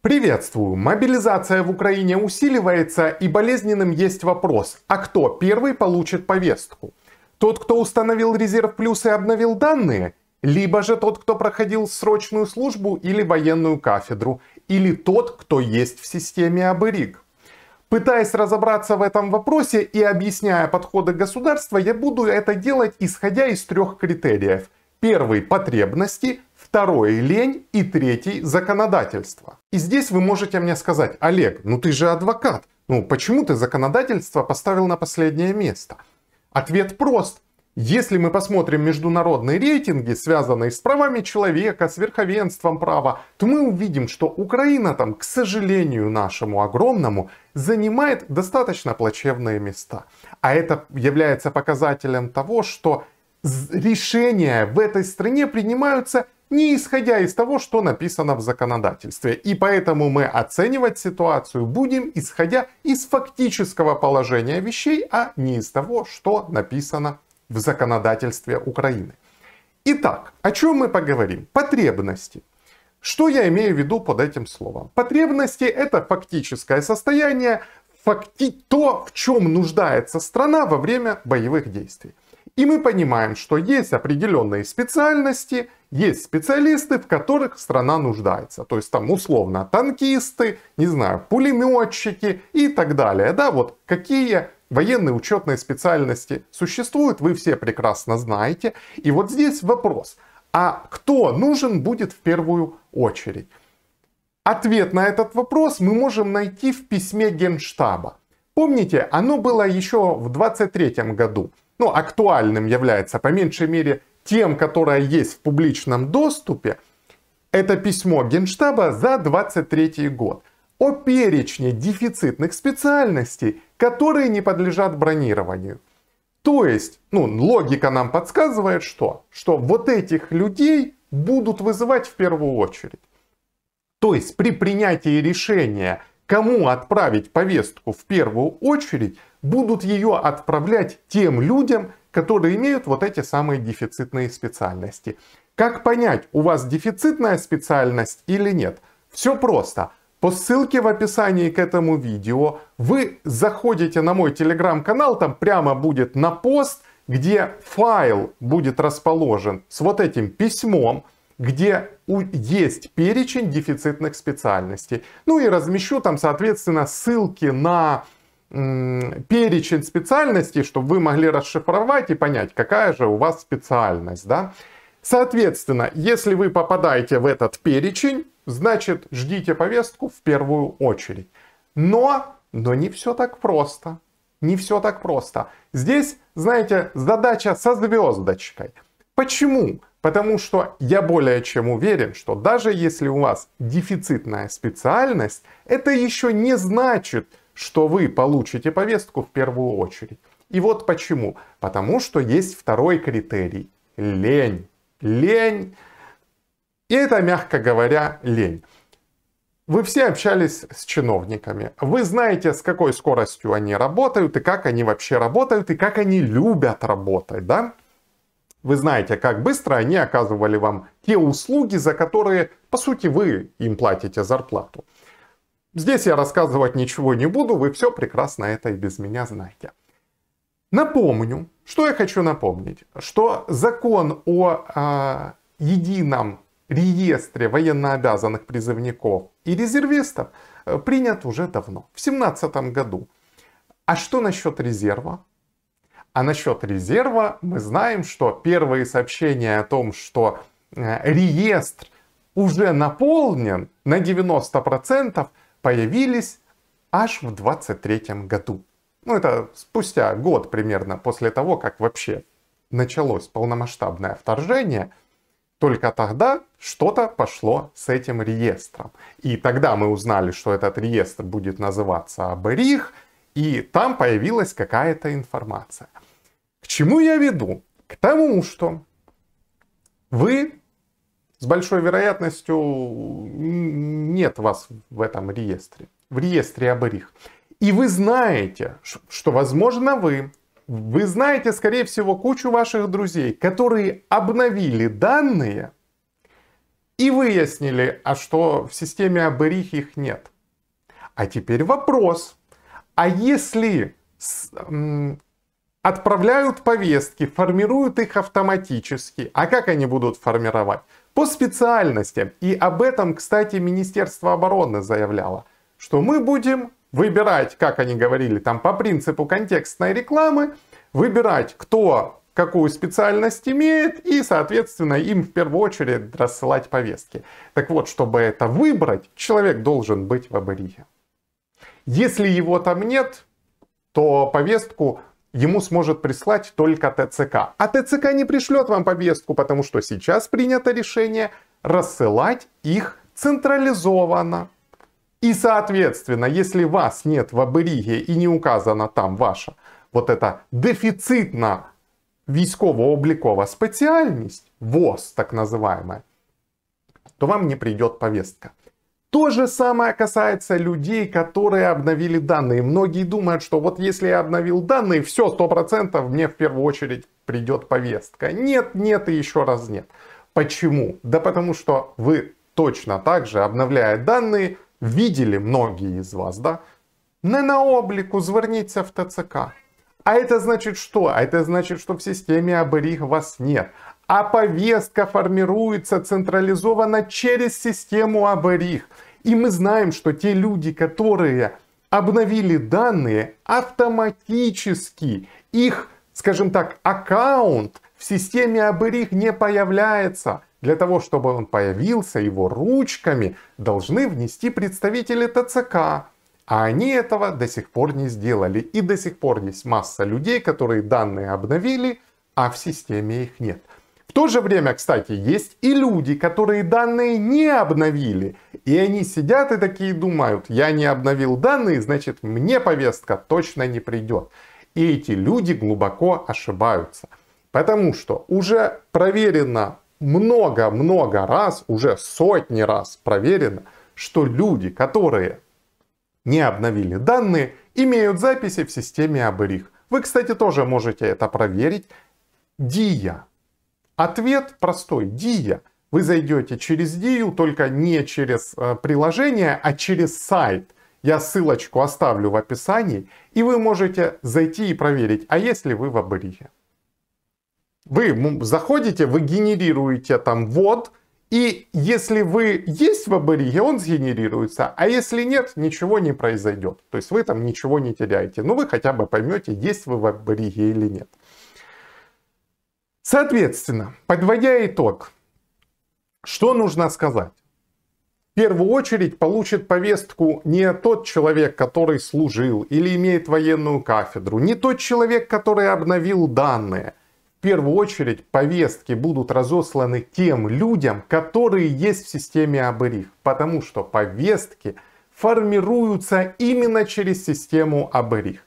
Приветствую! Мобилизация в Украине усиливается и болезненным есть вопрос, а кто первый получит повестку? Тот, кто установил резерв плюс и обновил данные? Либо же тот, кто проходил срочную службу или военную кафедру? Или тот, кто есть в системе Абериг? Пытаясь разобраться в этом вопросе и объясняя подходы государства, я буду это делать исходя из трех критериев. Первый – потребности – Второе — лень. И третий – законодательство. И здесь вы можете мне сказать, Олег, ну ты же адвокат. Ну почему ты законодательство поставил на последнее место? Ответ прост. Если мы посмотрим международные рейтинги, связанные с правами человека, с верховенством права, то мы увидим, что Украина там, к сожалению нашему огромному, занимает достаточно плачевные места. А это является показателем того, что решения в этой стране принимаются не исходя из того, что написано в законодательстве. И поэтому мы оценивать ситуацию будем, исходя из фактического положения вещей, а не из того, что написано в законодательстве Украины. Итак, о чем мы поговорим? Потребности. Что я имею в виду под этим словом? Потребности – это фактическое состояние, факти то, в чем нуждается страна во время боевых действий. И мы понимаем, что есть определенные специальности – есть специалисты, в которых страна нуждается. То есть там условно танкисты, не знаю, пулеметчики и так далее. Да, вот какие военные учетные специальности существуют, вы все прекрасно знаете. И вот здесь вопрос, а кто нужен будет в первую очередь? Ответ на этот вопрос мы можем найти в письме Генштаба. Помните, оно было еще в 23 году. Ну, актуальным является по меньшей мере тем, которая есть в публичном доступе, это письмо Генштаба за 23 год о перечне дефицитных специальностей, которые не подлежат бронированию. То есть, ну, логика нам подсказывает, что, что вот этих людей будут вызывать в первую очередь. То есть при принятии решения, кому отправить повестку в первую очередь, будут ее отправлять тем людям, которые имеют вот эти самые дефицитные специальности. Как понять, у вас дефицитная специальность или нет? Все просто. По ссылке в описании к этому видео вы заходите на мой телеграм-канал, там прямо будет на пост, где файл будет расположен с вот этим письмом, где есть перечень дефицитных специальностей. Ну и размещу там, соответственно, ссылки на перечень специальностей, чтобы вы могли расшифровать и понять, какая же у вас специальность. Да? Соответственно, если вы попадаете в этот перечень, значит ждите повестку в первую очередь. Но, но не все так просто. Не все так просто. Здесь, знаете, задача со звездочкой. Почему? Потому что я более чем уверен, что даже если у вас дефицитная специальность, это еще не значит, что вы получите повестку в первую очередь. И вот почему. Потому что есть второй критерий. Лень. Лень. И это, мягко говоря, лень. Вы все общались с чиновниками. Вы знаете, с какой скоростью они работают, и как они вообще работают, и как они любят работать, да? Вы знаете, как быстро они оказывали вам те услуги, за которые, по сути, вы им платите зарплату. Здесь я рассказывать ничего не буду, вы все прекрасно это и без меня знаете. Напомню, что я хочу напомнить, что закон о э, едином реестре военнообязанных призывников и резервистов э, принят уже давно, в 17 году. А что насчет резерва? А насчет резерва мы знаем, что первые сообщения о том, что э, реестр уже наполнен на 90%, появились аж в 23 году. Ну, это спустя год примерно после того, как вообще началось полномасштабное вторжение. Только тогда что-то пошло с этим реестром. И тогда мы узнали, что этот реестр будет называться Абрих, и там появилась какая-то информация. К чему я веду? К тому, что вы с большой вероятностью нет вас в этом реестре, в реестре Аберих. И вы знаете, что, возможно, вы, вы знаете, скорее всего, кучу ваших друзей, которые обновили данные и выяснили, а что в системе Аберих их нет. А теперь вопрос, а если с, отправляют повестки, формируют их автоматически, а как они будут формировать? по специальностям. И об этом, кстати, Министерство обороны заявляло, что мы будем выбирать, как они говорили, там по принципу контекстной рекламы, выбирать, кто какую специальность имеет, и, соответственно, им в первую очередь рассылать повестки. Так вот, чтобы это выбрать, человек должен быть в абориге. Если его там нет, то повестку ему сможет прислать только ТЦК. А ТЦК не пришлет вам повестку, потому что сейчас принято решение рассылать их централизованно. И соответственно, если вас нет в оберігі и не указана там ваша вот эта дефицитна військово обликова специальность ВОЗ так называемая, то вам не придет повестка. То же самое касается людей, которые обновили данные. Многие думают, что вот если я обновил данные, все, 100% мне в первую очередь придет повестка. Нет, нет и еще раз нет. Почему? Да потому что вы точно так же, обновляя данные, видели многие из вас, да? Не на облику зверніться в ТЦК. А это значит что? А это значит, что в системе оберіг вас нет а повестка формируется централизованно через систему Абарих. И мы знаем, что те люди, которые обновили данные, автоматически их, скажем так, аккаунт в системе Аберих не появляется. Для того, чтобы он появился, его ручками должны внести представители ТЦК. А они этого до сих пор не сделали. И до сих пор есть масса людей, которые данные обновили, а в системе их нет то же время, кстати, есть и люди, которые данные не обновили. И они сидят и такие думают, я не обновил данные, значит мне повестка точно не придет. И эти люди глубоко ошибаются. Потому что уже проверено много-много раз, уже сотни раз проверено, что люди, которые не обновили данные, имеют записи в системе Аберих. Вы, кстати, тоже можете это проверить. Dia Ответ простой. Дия. Вы зайдете через Дию, только не через э, приложение, а через сайт. Я ссылочку оставлю в описании, и вы можете зайти и проверить, а если вы в Абриге. Вы заходите, вы генерируете там вот, и если вы есть в Абриге, он сгенерируется, а если нет, ничего не произойдет. То есть вы там ничего не теряете, но ну, вы хотя бы поймете, есть вы в Абриге или нет. Соответственно, подводя итог, что нужно сказать? В первую очередь получит повестку не тот человек, который служил или имеет военную кафедру, не тот человек, который обновил данные. В первую очередь повестки будут разосланы тем людям, которые есть в системе Абериф, потому что повестки формируются именно через систему Абериф.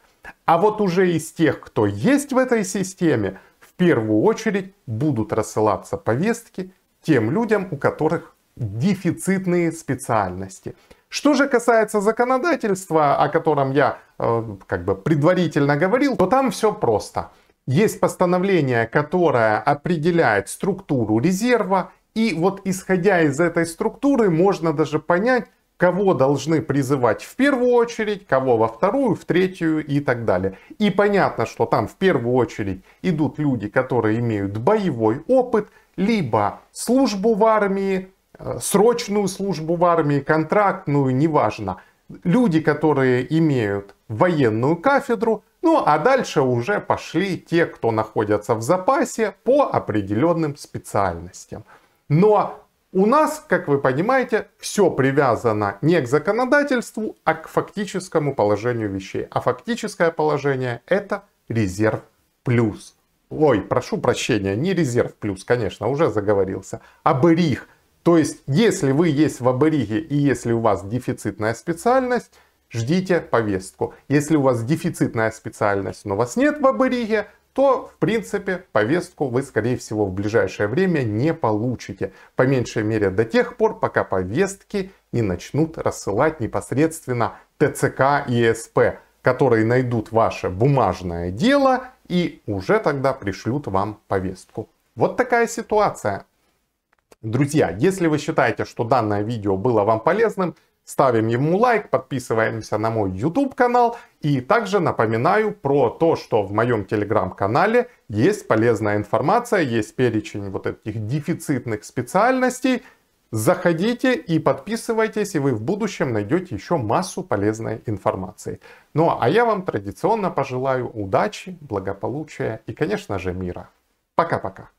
А вот уже из тех, кто есть в этой системе, первую очередь будут рассылаться повестки тем людям, у которых дефицитные специальности. Что же касается законодательства, о котором я э, как бы предварительно говорил, то там все просто. Есть постановление, которое определяет структуру резерва, и вот исходя из этой структуры можно даже понять, кого должны призывать в первую очередь, кого во вторую, в третью и так далее. И понятно, что там в первую очередь идут люди, которые имеют боевой опыт, либо службу в армии, э, срочную службу в армии, контрактную, неважно. Люди, которые имеют военную кафедру, ну а дальше уже пошли те, кто находятся в запасе по определенным специальностям. Но у нас, как вы понимаете, все привязано не к законодательству, а к фактическому положению вещей. А фактическое положение это резерв плюс. Ой, прошу прощения, не резерв плюс, конечно, уже заговорился. Аберих. То есть, если вы есть в абериге и если у вас дефицитная специальность, ждите повестку. Если у вас дефицитная специальность, но вас нет в абериге, то, в принципе, повестку вы, скорее всего, в ближайшее время не получите. По меньшей мере до тех пор, пока повестки не начнут рассылать непосредственно ТЦК и СП, которые найдут ваше бумажное дело и уже тогда пришлют вам повестку. Вот такая ситуация. Друзья, если вы считаете, что данное видео было вам полезным, ставим ему лайк, подписываемся на мой YouTube канал. И также напоминаю про то, что в моем телеграм-канале есть полезная информация, есть перечень вот этих дефицитных специальностей. Заходите и подписывайтесь, и вы в будущем найдете еще массу полезной информации. Ну а я вам традиционно пожелаю удачи, благополучия и, конечно же, мира. Пока-пока.